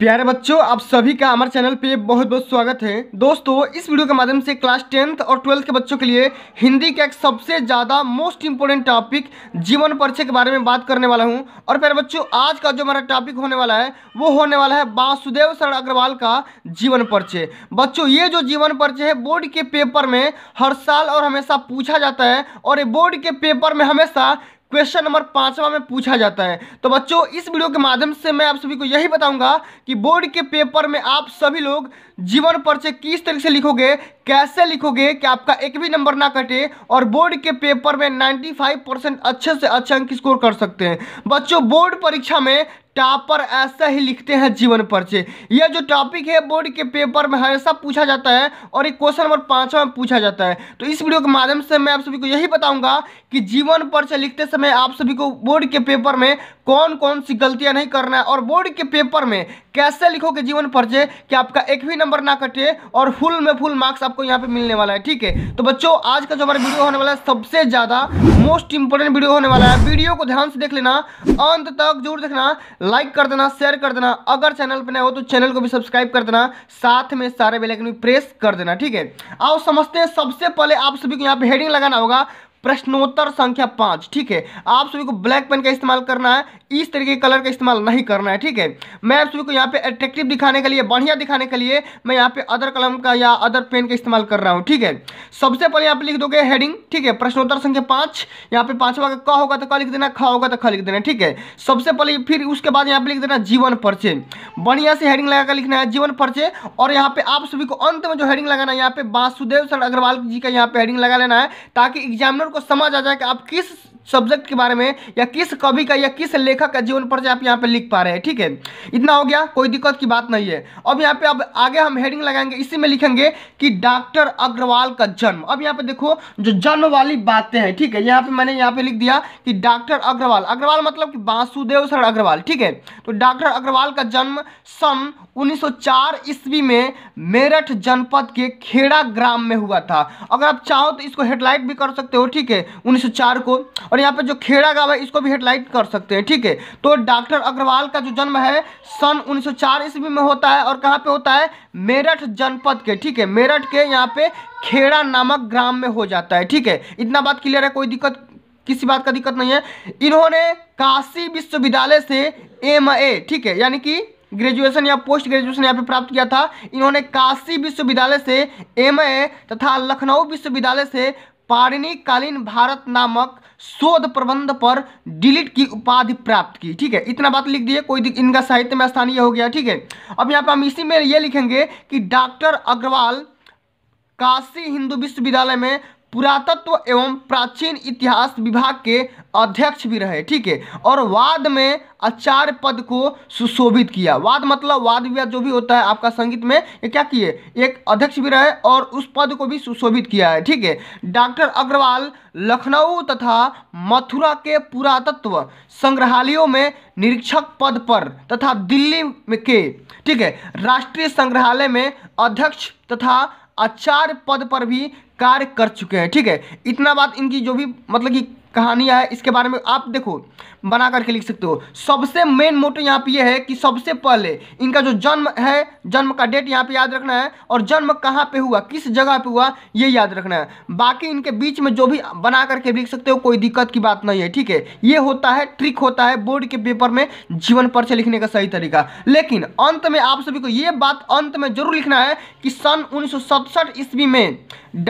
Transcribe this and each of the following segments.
प्यारे बच्चों आप सभी का हमारे चैनल पे बहुत बहुत स्वागत है दोस्तों इस वीडियो के माध्यम से क्लास टेंथ और ट्वेल्थ के बच्चों के लिए हिंदी का एक सबसे ज़्यादा मोस्ट इंपोर्टेंट टॉपिक जीवन परिचय के बारे में बात करने वाला हूं और प्यारे बच्चों आज का जो हमारा टॉपिक होने वाला है वो होने वाला है वासुदेव शरण अग्रवाल का जीवन परिचय बच्चों ये जो जीवन परिचय है बोर्ड के पेपर में हर साल और हमेशा पूछा जाता है और ये बोर्ड के पेपर में हमेशा क्वेश्चन नंबर पांचवा में पूछा जाता है तो बच्चों इस वीडियो के माध्यम से मैं आप सभी को यही बताऊंगा कि बोर्ड के पेपर में आप सभी लोग जीवन पर्चे किस तरीके से लिखोगे कैसे लिखोगे कि आपका एक भी नंबर ना कटे और बोर्ड के पेपर में 95 परसेंट अच्छे से अच्छे अंक स्कोर कर सकते हैं बच्चों बोर्ड परीक्षा में टॉपर ऐसा ही लिखते हैं जीवन परिचय यह जो टॉपिक है बोर्ड के पेपर में हमेशा पूछा जाता है और एक क्वेश्चन नंबर पाँचवा में पूछा जाता है तो इस वीडियो के माध्यम से मैं आप सभी को यही बताऊंगा कि जीवन परिचय लिखते समय आप सभी को बोर्ड के पेपर में कौन कौन सी गलतियां नहीं करना है और बोर्ड के पेपर में कैसे लिखोगे जीवन परिचय कि आपका एक भी नंबर ना कटे और फुल में फुल मार्क्स आपको यहाँ पर मिलने वाला है ठीक है तो बच्चों आज का जो हमारा वीडियो होने वाला है सबसे ज़्यादा मोस्ट इंपॉर्टेंट वीडियो होने वाला है वीडियो को ध्यान से देख लेना अंत तक जरूर देखना लाइक कर देना शेयर कर देना अगर चैनल पर नए हो तो चैनल को भी सब्सक्राइब कर देना साथ में सारे बेलाइकन भी प्रेस कर देना ठीक है आओ समझते हैं सबसे पहले आप सभी को यहाँ पे हेडिंग लगाना होगा प्रश्नोत्तर संख्या पाँच ठीक है आप सभी को ब्लैक पेन का इस्तेमाल करना है इस तरीके के कलर का इस्तेमाल नहीं करना है ठीक है मैं आप सभी को यहाँ पे अट्रेक्टिव दिखाने के लिए बढ़िया दिखाने के लिए मैं यहाँ पे अदर कलम का या अदर पेन का इस्तेमाल कर रहा हूँ ठीक है सबसे पहले यहाँ पे लिख दोगे हेडिंग ठीक है प्रश्नोत्तर संख्या पाँच यहाँ पे पाँचवा का होगा तो क लिख देना ख होगा तो ख लिख देना ठीक है सबसे पहले फिर उसके बाद यहाँ पे लिख देना जीवन पर्चे बढ़िया से हेडिंग लगाकर लिखना है जीवन पर्चे और यहाँ पे आप सभी को अंत में जो हेडिंग लगाना है यहाँ पे वासुदेव सर अग्रवाल जी का यहाँ पे हेडिंग लगा लेना है ताकि एग्जामिनर को समझ आ जाए कि आप किस सब्जेक्ट के बारे में या किस कवि का या किस लेखक का जीवन पर आप यहाँ पे लिख पा रहे हैं ठीक है इतना हो गया कोई दिक्कत की बात नहीं है अब यहाँ पे अब आगे हम हेडिंग लगाएंगे इसी में लिखेंगे कि डॉक्टर अग्रवाल का जन्म अब यहाँ पे देखो जो जन्म वाली बातें हैं ठीक है यहाँ पे मैंने यहाँ पे लिख दिया कि डॉक्टर अग्रवाल अग्रवाल मतलब कि वासुदेव सर अग्रवाल ठीक है तो डॉक्टर अग्रवाल का जन्म सन उन्नीस ईस्वी में मेरठ जनपद के खेड़ा ग्राम में हुआ था अगर आप चाहो तो इसको हेडलाइट भी कर सकते हो ठीक है उन्नीस को और यहाँ पे जो खेड़ा गाँव है इसको भी हेडलाइट कर सकते हैं ठीक है तो डॉक्टर अग्रवाल का जो जन्म है सन 1904 ईस्वी में होता है और कहाँ पे होता है मेरठ जनपद के ठीक है मेरठ के यहाँ पे खेड़ा नामक ग्राम में हो जाता है ठीक है इतना बात क्लियर है कोई दिक्कत किसी बात का दिक्कत नहीं है इन्होंने काशी विश्वविद्यालय से एम ए ठीक है यानी कि ग्रेजुएशन या पोस्ट ग्रेजुएशन यहाँ पे प्राप्त किया था इन्होंने काशी विश्वविद्यालय से एम ए तथा लखनऊ विश्वविद्यालय से पाणिनिकालीन भारत नामक शोध प्रबंध पर डिलीट की उपाधि प्राप्त की ठीक है इतना बात लिख दिए कोई इनका साहित्य में स्थानीय हो गया ठीक है अब यहाँ पर हम इसी में ये लिखेंगे कि डॉक्टर अग्रवाल काशी हिंदू विश्वविद्यालय में पुरातत्व एवं प्राचीन इतिहास विभाग के अध्यक्ष भी रहे ठीक है और वाद में आचार्य पद को सुशोभित किया वाद मतलब वाद विवाद जो भी होता है आपका संगीत में ये क्या किए एक अध्यक्ष भी रहे और उस पद को भी सुशोभित किया है ठीक है डॉक्टर अग्रवाल लखनऊ तथा मथुरा के पुरातत्व संग्रहालयों में निरीक्षक पद पर तथा दिल्ली के ठीक है राष्ट्रीय संग्रहालय में अध्यक्ष तथा आचार्य पद पर भी कार्य कर चुके हैं ठीक है इतना बात इनकी जो भी मतलब कि कहानियाँ है इसके बारे में आप देखो बना करके लिख सकते हो सबसे मेन मोटो यहाँ पे ये है कि सबसे पहले इनका जो जन्म है जन्म का डेट यहाँ पे याद रखना है और जन्म कहाँ पे हुआ किस जगह पे हुआ ये याद रखना है बाकी इनके बीच में जो भी बना करके लिख सकते हो कोई दिक्कत की बात नहीं है ठीक है ये होता है ट्रिक होता है बोर्ड के पेपर में जीवन पर्चे लिखने का सही तरीका लेकिन अंत में आप सभी को ये बात अंत में जरूर लिखना है कि सन उन्नीस ईस्वी में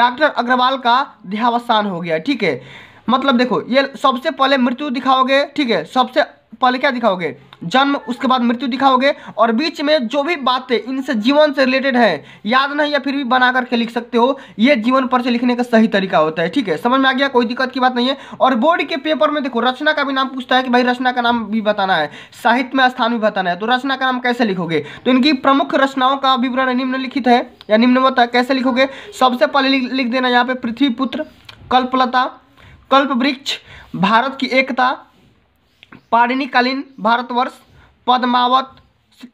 डॉक्टर अग्रवाल का देहावसान हो गया ठीक है मतलब देखो ये सबसे पहले मृत्यु दिखाओगे ठीक है सबसे पहले क्या दिखाओगे जन्म उसके बाद मृत्यु दिखाओगे और बीच में जो भी बातें इनसे जीवन से रिलेटेड है याद नहीं या फिर भी बना करके लिख सकते हो ये जीवन पर से लिखने का सही तरीका होता है ठीक है समझ में आ गया कोई दिक्कत की बात नहीं है और बोर्ड के पेपर में देखो रचना का भी नाम पूछता है कि भाई रचना का नाम भी बताना है साहित्य में स्थान भी बताना है तो रचना का नाम कैसे लिखोगे तो इनकी प्रमुख रचनाओं का विवरण निम्नलिखित है या निम्नवत है कैसे लिखोगे सबसे पहले लिख देना यहाँ पे पृथ्वी पुत्र कल्पलता कल्प वृक्ष भारत की एकता पाणिनिकालीन भारतवर्ष पद्मावत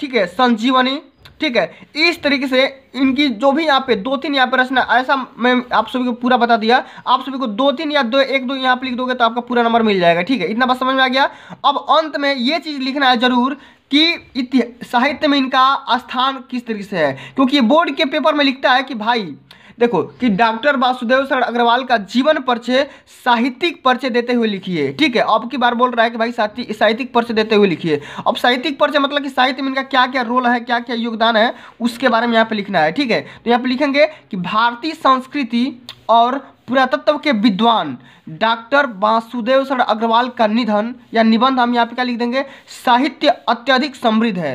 ठीक है संजीवनी ठीक है इस तरीके से इनकी जो भी यहाँ पे दो तीन यहाँ पे रचना ऐसा मैं आप सभी को पूरा बता दिया आप सभी को दो तीन या दो एक दो यहाँ पे लिख दोगे तो आपका पूरा नंबर मिल जाएगा ठीक है इतना बस समझ में आ गया अब अंत में ये चीज़ लिखना है जरूर कि साहित्य में इनका स्थान किस तरीके से है क्योंकि बोर्ड के पेपर में लिखता है कि भाई देखो कि डॉक्टर वासुदेव शरण अग्रवाल का जीवन परिचय साहित्यिक परिचय देते हुए लिखिए ठीक है अब की बार बोल रहा है कि भाई साहित्यिक परिचय देते हुए लिखिए अब साहित्यिक परिचय मतलब कि साहित्य में इनका क्या क्या रोल है क्या क्या योगदान है उसके बारे में यहाँ पे लिखना है ठीक है तो यहाँ पे लिखेंगे कि भारतीय संस्कृति और पुरातत्व के विद्वान डॉक्टर वासुदेव सर अग्रवाल का निधन या निबंध हम यहाँ पे क्या लिख देंगे साहित्य अत्यधिक समृद्ध है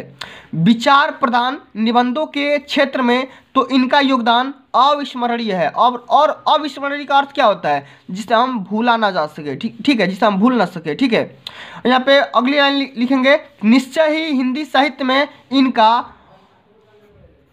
विचार प्रदान निबंधों के क्षेत्र में तो इनका योगदान अविस्मरणीय है और और अविस्मरणीय का अर्थ क्या होता है जिसे हम भूला ना जा सके ठीक ठीक है जिसे हम भूल ना सके ठीक है यहाँ पे अगली लाइन लिखेंगे निश्चय ही हिंदी साहित्य में इनका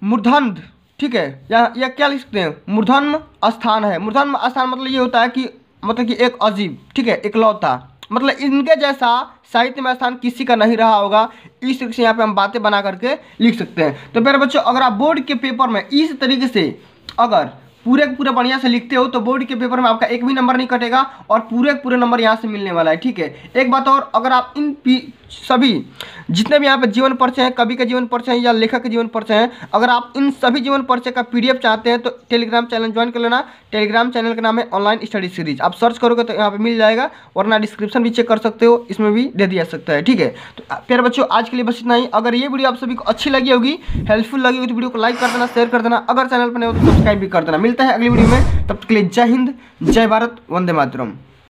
मूर्धंध ठीक है या या क्या लिख सकते हैं मूर्धन्म स्थान है मूर्धन्म स्थान मतलब ये होता है कि मतलब कि एक अजीब ठीक है इकलौता मतलब इनके जैसा साहित्य में स्थान किसी का नहीं रहा होगा इस तरीके से यहाँ पे हम बातें बना करके लिख सकते हैं तो मेरे बच्चों अगर आप बोर्ड के पेपर में इस तरीके से अगर पूरे पूरे बढ़िया से लिखते हो तो बोर्ड के पेपर में आपका एक भी नंबर नहीं कटेगा और पूरे के पूरे नंबर यहाँ से मिलने वाला है ठीक है एक बात और अगर आप इन सभी जितने भी यहाँ पे जीवन परिचय हैं कवि के जीवन पर्चे हैं या लेखक के जीवन पर्चे हैं अगर आप इन सभी जीवन परिचय का पीडीएफ चाहते हैं तो टेलीग्राम चैनल ज्वाइन कर लेना टेलीग्राम चैनल का नाम है ऑनलाइन स्टडी सीरीज आप सर्च करोगे तो यहाँ पर मिल जाएगा वरना डिस्क्रिप्शन भी चेक कर सकते हो इसमें भी दे दिया सकता है ठीक है तो फिर बच्चों आज के लिए बस इतना ही अगर ये वीडियो आप सभी को अच्छी लगी होगी हेल्पफुल लगी होगी तो वीडियो को लाइक कर देना शेयर कर देना अगर चैनल पर नहीं हो तो सब्सक्राइब भी कर देना मिलते मिलते है अगली वीडियो में तब तक के लिए जय हिंद जय भारत वंदे मातरम